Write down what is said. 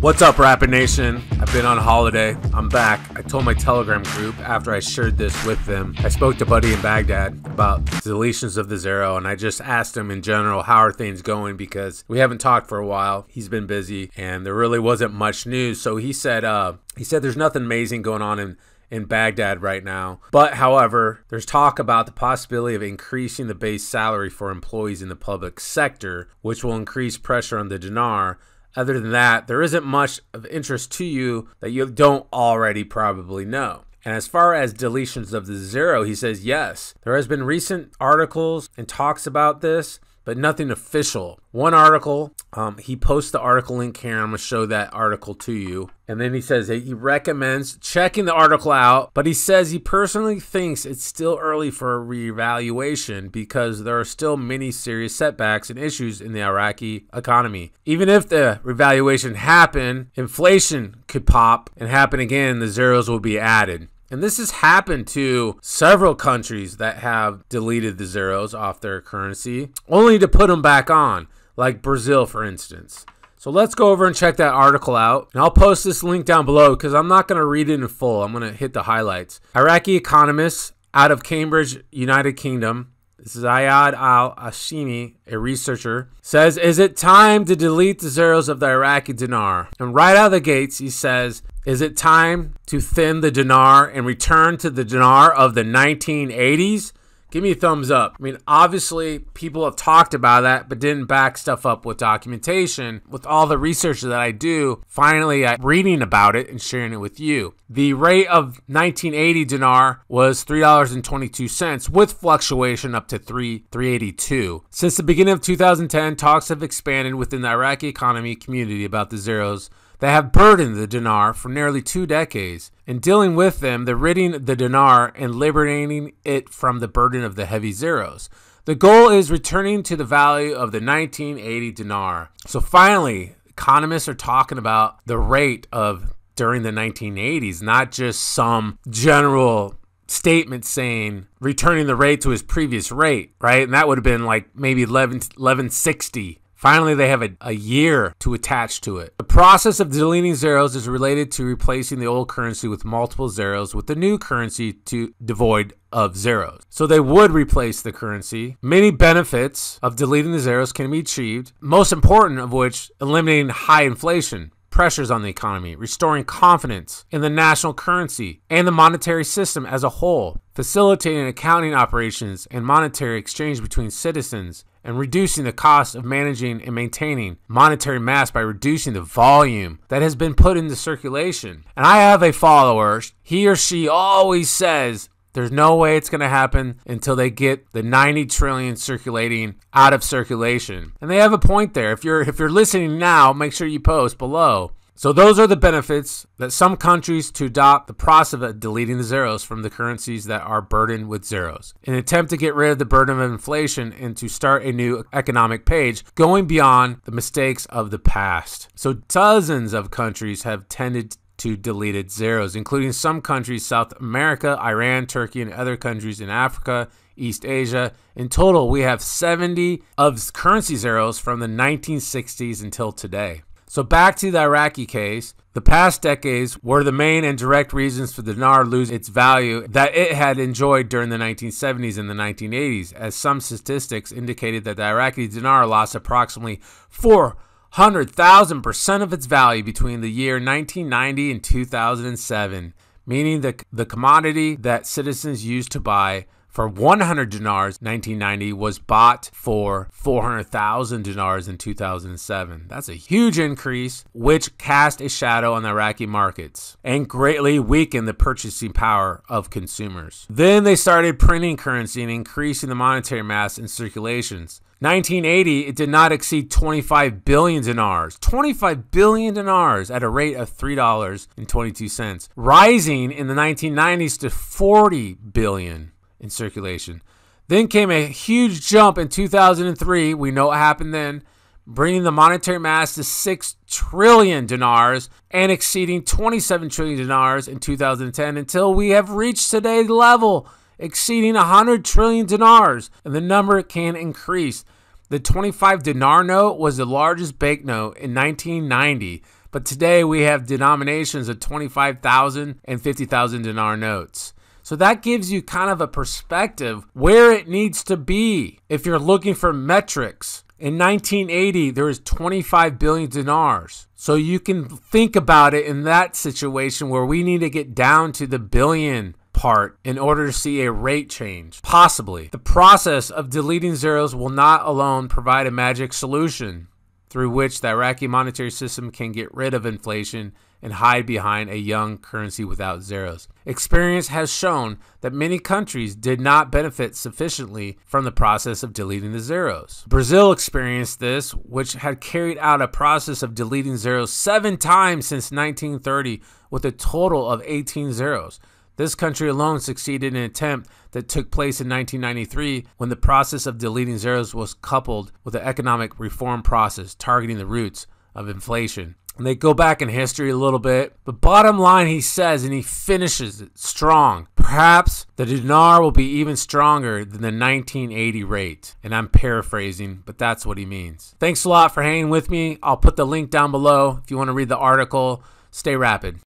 What's up, Rapid Nation? I've been on holiday. I'm back. I told my Telegram group after I shared this with them. I spoke to Buddy in Baghdad about deletions of the Zero, and I just asked him in general, how are things going? Because we haven't talked for a while. He's been busy, and there really wasn't much news. So he said, uh, he said there's nothing amazing going on in in Baghdad right now. But however, there's talk about the possibility of increasing the base salary for employees in the public sector, which will increase pressure on the dinar other than that, there isn't much of interest to you that you don't already probably know. And as far as deletions of the zero, he says yes. There has been recent articles and talks about this but nothing official. One article, um, he posts the article link here. I'm going to show that article to you. And then he says he recommends checking the article out, but he says he personally thinks it's still early for a reevaluation because there are still many serious setbacks and issues in the Iraqi economy. Even if the revaluation happened, inflation could pop and happen again, the zeros will be added. And this has happened to several countries that have deleted the zeros off their currency, only to put them back on, like Brazil, for instance. So let's go over and check that article out. And I'll post this link down below because I'm not going to read it in full. I'm going to hit the highlights. Iraqi economists out of Cambridge, United Kingdom, this is Ayad al Ashimi, a researcher, says, Is it time to delete the zeros of the Iraqi dinar? And right out of the gates, he says, is it time to thin the dinar and return to the dinar of the 1980s? Give me a thumbs up. I mean, obviously, people have talked about that, but didn't back stuff up with documentation. With all the research that I do, finally, I'm uh, reading about it and sharing it with you. The rate of 1980 dinar was $3.22, with fluctuation up to 3 382. Since the beginning of 2010, talks have expanded within the Iraqi economy community about the zeros that have burdened the dinar for nearly two decades. In dealing with them, they're ridding the dinar and liberating it from the burden of the heavy zeros. The goal is returning to the value of the 1980 dinar. So finally, economists are talking about the rate of during the 1980s, not just some general statement saying returning the rate to his previous rate, right? And that would have been like maybe 11 1160 Finally, they have a, a year to attach to it. The process of deleting zeros is related to replacing the old currency with multiple zeros with the new currency to devoid of zeros. So they would replace the currency. Many benefits of deleting the zeros can be achieved, most important of which eliminating high inflation pressures on the economy, restoring confidence in the national currency and the monetary system as a whole, facilitating accounting operations and monetary exchange between citizens, and reducing the cost of managing and maintaining monetary mass by reducing the volume that has been put into circulation. And I have a follower, he or she always says, there's no way it's going to happen until they get the 90 trillion circulating out of circulation. And they have a point there. If you're if you're listening now, make sure you post below so those are the benefits that some countries to adopt the process of deleting the zeros from the currencies that are burdened with zeros. An attempt to get rid of the burden of inflation and to start a new economic page going beyond the mistakes of the past. So dozens of countries have tended to deleted zeros, including some countries South America, Iran, Turkey, and other countries in Africa, East Asia. In total, we have 70 of currency zeros from the 1960s until today. So back to the Iraqi case. The past decades were the main and direct reasons for the dinar lose its value that it had enjoyed during the 1970s and the 1980s, as some statistics indicated that the Iraqi dinar lost approximately 400,000% of its value between the year 1990 and 2007, meaning that the commodity that citizens used to buy for 100 dinars 1990 was bought for 400,000 dinars in 2007. That's a huge increase, which cast a shadow on the Iraqi markets and greatly weakened the purchasing power of consumers. Then they started printing currency and increasing the monetary mass in circulations. 1980, it did not exceed 25 billion dinars. 25 billion dinars at a rate of $3.22, rising in the 1990s to 40 billion in circulation. Then came a huge jump in 2003. We know what happened then, bringing the monetary mass to 6 trillion dinars and exceeding 27 trillion dinars in 2010 until we have reached today's level, exceeding 100 trillion dinars, and the number can increase. The 25 dinar note was the largest banknote in 1990, but today we have denominations of 25,000 and 50,000 dinar notes. So that gives you kind of a perspective where it needs to be if you're looking for metrics. In 1980, there was 25 billion dinars. So you can think about it in that situation where we need to get down to the billion part in order to see a rate change, possibly. The process of deleting zeros will not alone provide a magic solution through which the Iraqi monetary system can get rid of inflation and hide behind a young currency without zeros. Experience has shown that many countries did not benefit sufficiently from the process of deleting the zeros. Brazil experienced this, which had carried out a process of deleting zeros seven times since 1930 with a total of 18 zeros. This country alone succeeded in an attempt that took place in 1993 when the process of deleting zeros was coupled with the economic reform process targeting the roots of inflation. And they go back in history a little bit, but bottom line, he says, and he finishes it strong. Perhaps the dinar will be even stronger than the 1980 rate. And I'm paraphrasing, but that's what he means. Thanks a lot for hanging with me. I'll put the link down below if you want to read the article. Stay rapid.